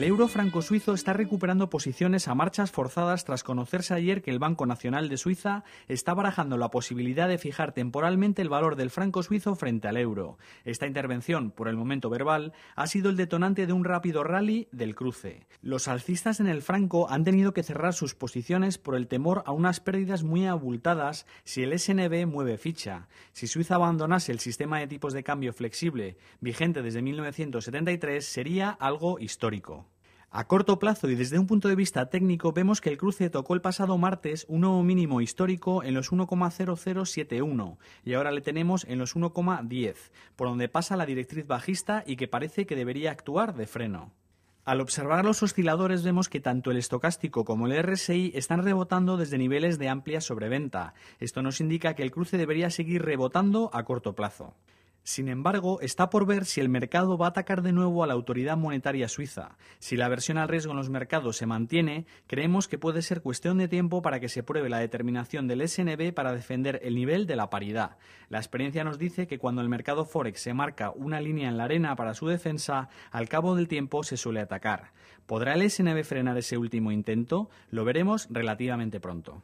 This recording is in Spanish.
El euro franco suizo está recuperando posiciones a marchas forzadas tras conocerse ayer que el Banco Nacional de Suiza está barajando la posibilidad de fijar temporalmente el valor del franco suizo frente al euro. Esta intervención, por el momento verbal, ha sido el detonante de un rápido rally del cruce. Los alcistas en el franco han tenido que cerrar sus posiciones por el temor a unas pérdidas muy abultadas si el SNB mueve ficha. Si Suiza abandonase el sistema de tipos de cambio flexible vigente desde 1973 sería algo histórico. A corto plazo y desde un punto de vista técnico vemos que el cruce tocó el pasado martes un nuevo mínimo histórico en los 1,0071 y ahora le tenemos en los 1,10, por donde pasa la directriz bajista y que parece que debería actuar de freno. Al observar los osciladores vemos que tanto el estocástico como el RSI están rebotando desde niveles de amplia sobreventa. Esto nos indica que el cruce debería seguir rebotando a corto plazo. Sin embargo, está por ver si el mercado va a atacar de nuevo a la autoridad monetaria suiza. Si la versión al riesgo en los mercados se mantiene, creemos que puede ser cuestión de tiempo para que se pruebe la determinación del SNB para defender el nivel de la paridad. La experiencia nos dice que cuando el mercado forex se marca una línea en la arena para su defensa, al cabo del tiempo se suele atacar. ¿Podrá el SNB frenar ese último intento? Lo veremos relativamente pronto.